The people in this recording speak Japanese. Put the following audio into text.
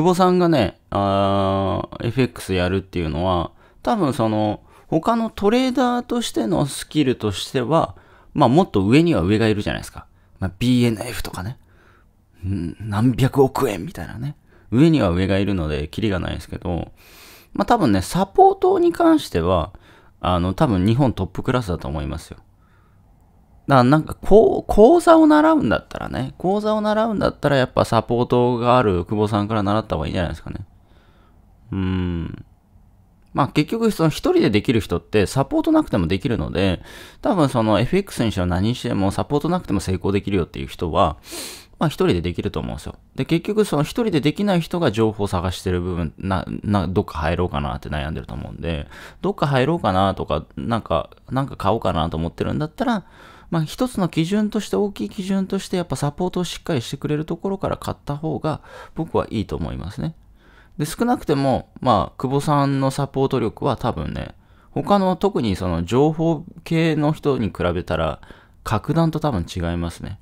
久保さんがね、あ FX やるっていうのは、多分その、他のトレーダーとしてのスキルとしては、まあもっと上には上がいるじゃないですか。まあ、BNF とかね。何百億円みたいなね。上には上がいるので、キリがないですけど、まあ多分ね、サポートに関しては、あの、多分日本トップクラスだと思いますよ。だからなんかこう、講座を習うんだったらね、講座を習うんだったらやっぱサポートがある久保さんから習った方がいいんじゃないですかね。うーん。まあ結局その一人でできる人ってサポートなくてもできるので、多分その FX にしは何にしてもサポートなくても成功できるよっていう人は、まあ一人でできると思うんですよ。で、結局その一人でできない人が情報を探してる部分、な、な、どっか入ろうかなって悩んでると思うんで、どっか入ろうかなとか、なんか、なんか買おうかなと思ってるんだったら、まあ、一つの基準として、大きい基準として、やっぱサポートをしっかりしてくれるところから買った方が、僕はいいと思いますね。で、少なくても、まあ、久保さんのサポート力は多分ね、他の特にその情報系の人に比べたら、格段と多分違いますね。